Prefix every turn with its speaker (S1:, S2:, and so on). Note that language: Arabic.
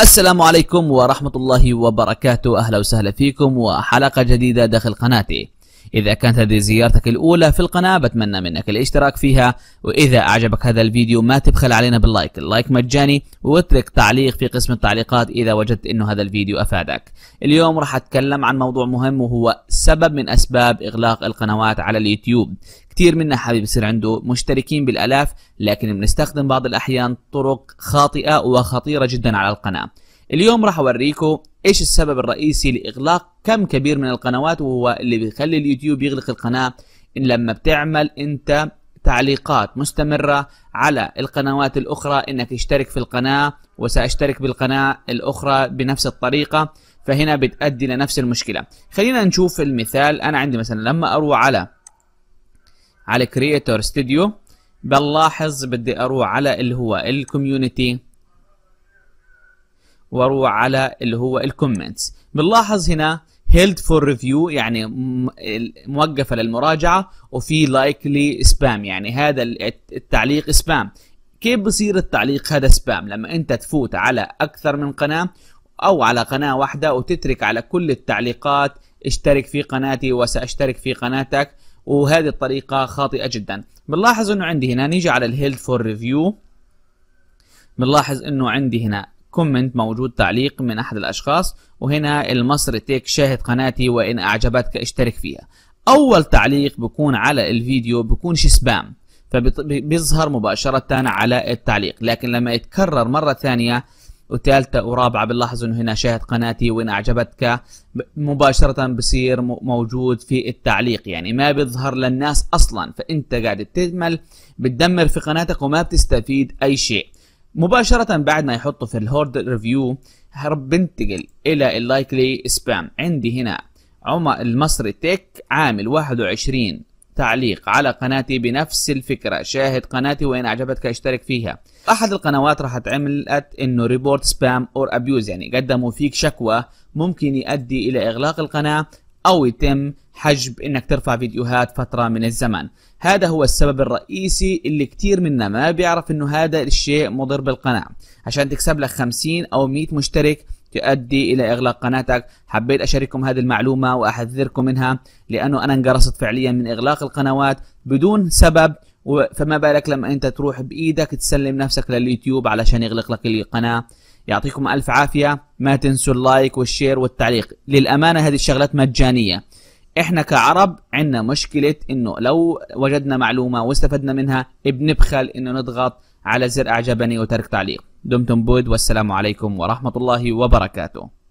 S1: السلام عليكم ورحمة الله وبركاته أهلا وسهلا فيكم وحلقة جديدة داخل قناتي إذا كانت هذه زيارتك الأولى في القناة بتمنى منك الاشتراك فيها وإذا أعجبك هذا الفيديو ما تبخل علينا باللايك اللايك مجاني واترك تعليق في قسم التعليقات إذا وجدت أنه هذا الفيديو أفادك اليوم راح أتكلم عن موضوع مهم وهو سبب من أسباب إغلاق القنوات على اليوتيوب كثير منا حابب يصير عنده مشتركين بالالاف لكن بنستخدم بعض الاحيان طرق خاطئه وخطيره جدا على القناه اليوم راح اوريكم ايش السبب الرئيسي لاغلاق كم كبير من القنوات وهو اللي بيخلي اليوتيوب يغلق القناه إن لما بتعمل انت تعليقات مستمرة على القنوات الأخرى إنك اشترك في القناة وسأشترك بالقناة الأخرى بنفس الطريقة فهنا بتأدي لنفس المشكلة خلينا نشوف المثال أنا عندي مثلا لما أروح على على كرييتور ستوديو بنلاحظ بدي أروح على اللي هو الكوميونتي واروح على اللي هو الكومنتس بنلاحظ هنا هيلد فور ريفيو يعني موقفه للمراجعه وفي لايكلي سبام يعني هذا التعليق سبام كيف بصير التعليق هذا سبام لما انت تفوت على اكثر من قناه او على قناه واحده وتترك على كل التعليقات اشترك في قناتي وساشترك في قناتك وهذه الطريقه خاطئه جدا بنلاحظ انه عندي هنا نيجي على الهيلد فور ريفيو بنلاحظ انه عندي هنا كومنت موجود تعليق من احد الاشخاص وهنا المصري تيك شاهد قناتي وان اعجبتك اشترك فيها اول تعليق بكون على الفيديو شي سبام فبيظهر مباشرة على التعليق لكن لما يتكرر مرة ثانية وثالثة ورابعة بنلاحظ انه هنا شاهد قناتي وان اعجبتك مباشرة بصير موجود في التعليق يعني ما بيظهر للناس اصلا فانت قاعد تدمل بتدمر في قناتك وما بتستفيد اي شيء مباشرة بعد ما يحطه في الهورد ريفيو بنتقل الى اللايكلي سبام عندي هنا عمر المصري تيك عامل 21 تعليق على قناتي بنفس الفكرة شاهد قناتي وإن أعجبتك اشترك فيها أحد القنوات راح عملت إنه ريبورت سبام أور أبيوز يعني قدموا فيك شكوى ممكن يؤدي إلى إغلاق القناة أو يتم حجب إنك ترفع فيديوهات فترة من الزمن هذا هو السبب الرئيسي اللي كتير منا ما بيعرف انه هذا الشيء مضر بالقناة عشان تكسب لك 50 او 100 مشترك تؤدي الى اغلاق قناتك حبيت اشارككم هذه المعلومة واحذركم منها لانه انا انقرصت فعليا من اغلاق القنوات بدون سبب فما بالك لما انت تروح بايدك تسلم نفسك لليوتيوب علشان يغلق لك القناه يعطيكم الف عافيه ما تنسوا اللايك والشير والتعليق للامانه هذه الشغلات مجانيه احنا كعرب عندنا مشكله انه لو وجدنا معلومه واستفدنا منها بنبخل انه نضغط على زر اعجبني وترك تعليق دمتم بود والسلام عليكم ورحمه الله وبركاته